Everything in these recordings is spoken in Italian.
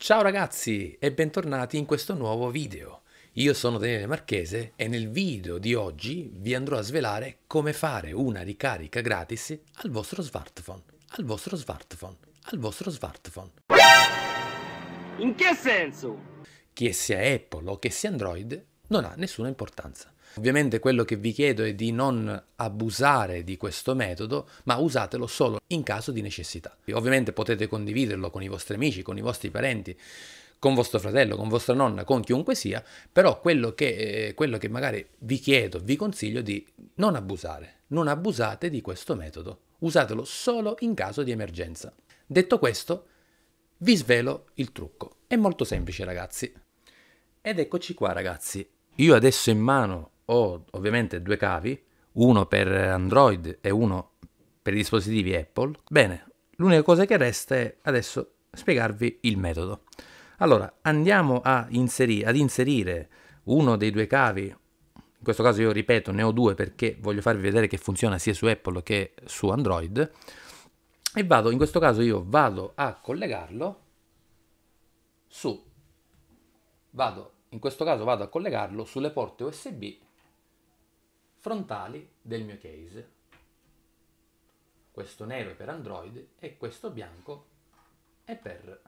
Ciao ragazzi e bentornati in questo nuovo video. Io sono Daniele Marchese e nel video di oggi vi andrò a svelare come fare una ricarica gratis al vostro smartphone, al vostro smartphone, al vostro smartphone. In che senso? Che sia Apple o che sia Android non ha nessuna importanza. Ovviamente quello che vi chiedo è di non abusare di questo metodo, ma usatelo solo in caso di necessità. Ovviamente potete condividerlo con i vostri amici, con i vostri parenti, con vostro fratello, con vostra nonna, con chiunque sia, però quello che, eh, quello che magari vi chiedo, vi consiglio di non abusare, non abusate di questo metodo, usatelo solo in caso di emergenza. Detto questo, vi svelo il trucco, è molto semplice ragazzi. Ed eccoci qua ragazzi, io adesso in mano ho ovviamente due cavi, uno per Android e uno per i dispositivi Apple. Bene, l'unica cosa che resta è adesso spiegarvi il metodo. Allora, andiamo inseri ad inserire uno dei due cavi, in questo caso io ripeto ne ho due perché voglio farvi vedere che funziona sia su Apple che su Android, e vado, in questo caso io vado a collegarlo su, vado, in questo caso vado a collegarlo sulle porte USB frontali del mio case. Questo nero è per Android e questo bianco è per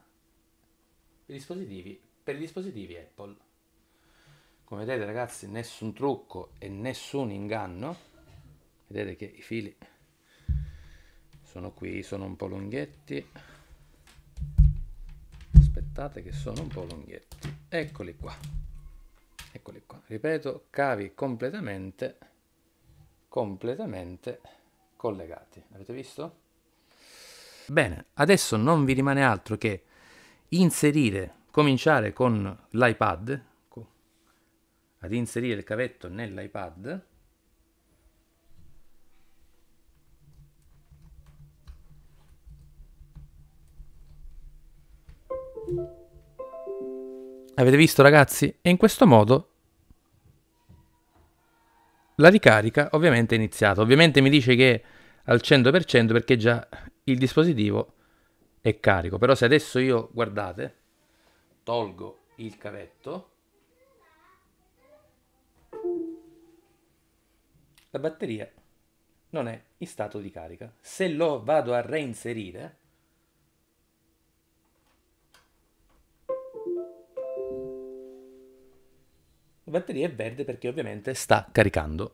i dispositivi, per i dispositivi Apple. Come vedete ragazzi nessun trucco e nessun inganno. Vedete che i fili sono qui, sono un po' lunghetti. Aspettate che sono un po' lunghetti. Eccoli qua. Eccoli qua. Ripeto, cavi completamente completamente collegati. Avete visto? Bene, adesso non vi rimane altro che inserire, cominciare con l'iPad, ad inserire il cavetto nell'iPad. Avete visto ragazzi? E in questo modo la ricarica ovviamente è iniziata. Ovviamente mi dice che al 100% perché già il dispositivo è carico. Però se adesso io, guardate, tolgo il cavetto, la batteria non è in stato di carica. Se lo vado a reinserire, batteria è verde perché ovviamente sta caricando.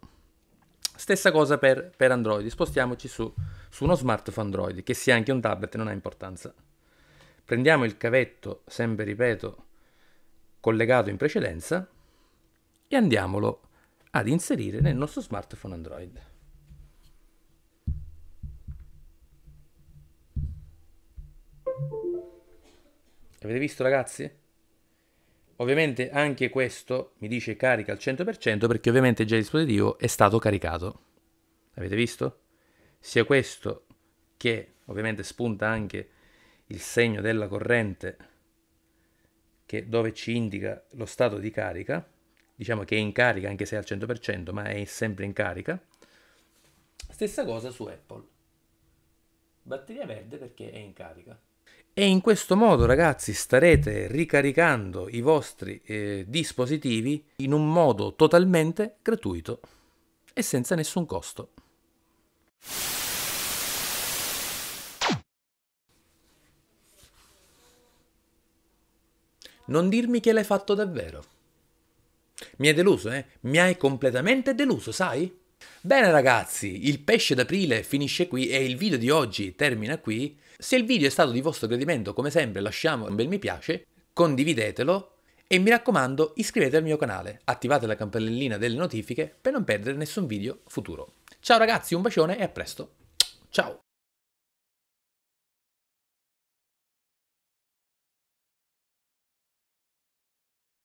Stessa cosa per, per Android, spostiamoci su, su uno smartphone Android, che sia anche un tablet, non ha importanza. Prendiamo il cavetto, sempre ripeto, collegato in precedenza e andiamolo ad inserire nel nostro smartphone Android. Avete visto ragazzi? Ovviamente anche questo mi dice carica al 100% perché ovviamente già il dispositivo è stato caricato. Avete visto? Sia questo che ovviamente spunta anche il segno della corrente che dove ci indica lo stato di carica. Diciamo che è in carica anche se è al 100%, ma è sempre in carica. Stessa cosa su Apple. Batteria verde perché è in carica. E in questo modo ragazzi starete ricaricando i vostri eh, dispositivi in un modo totalmente gratuito e senza nessun costo. Non dirmi che l'hai fatto davvero. Mi hai deluso, eh? Mi hai completamente deluso, sai? Bene ragazzi, il pesce d'aprile finisce qui e il video di oggi termina qui. Se il video è stato di vostro gradimento, come sempre lasciamo un bel mi piace, condividetelo e mi raccomando iscrivetevi al mio canale, attivate la campanellina delle notifiche per non perdere nessun video futuro. Ciao ragazzi, un bacione e a presto. Ciao!